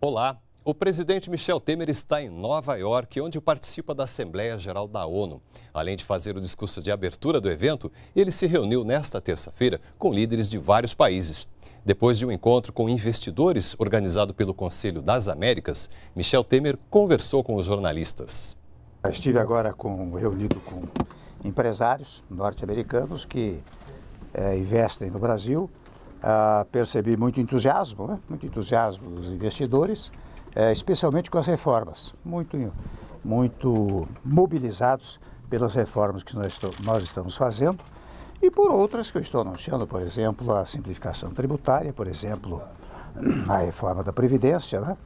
Olá. O presidente Michel Temer está em Nova York, onde participa da Assembleia Geral da ONU. Além de fazer o discurso de abertura do evento, ele se reuniu nesta terça-feira com líderes de vários países. Depois de um encontro com investidores organizado pelo Conselho das Américas, Michel Temer conversou com os jornalistas. estive agora com, reunido com empresários norte-americanos que é, investem no Brasil ah, percebi muito entusiasmo, né? muito entusiasmo dos investidores, eh, especialmente com as reformas, muito, muito mobilizados pelas reformas que nós, estamos fazendo e por outras que eu estou anunciando, por exemplo, a simplificação tributária, por exemplo, a reforma da Previdência. Né?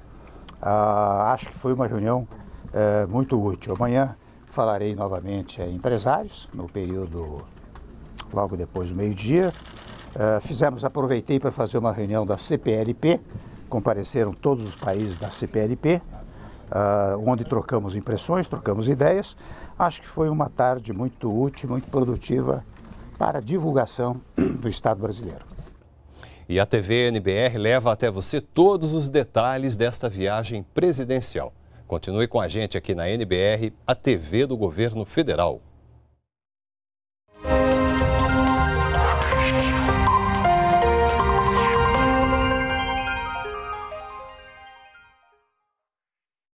Ah, acho que foi uma reunião eh, muito útil. Amanhã falarei novamente a empresários, no período logo depois do meio-dia, eh, fizemos, aproveitei para fazer uma reunião da CPLP, compareceram todos os países da CPLP, uh, eh, onde trocamos impressões, trocamos ideias. Acho que foi uma tarde muito útil, muito produtiva para a divulgação do Estado brasileiro. E a TV NBR leva até você todos os detalhes desta viagem presidencial. Continue com a gente aqui na NBR, a TV do Governo Federal.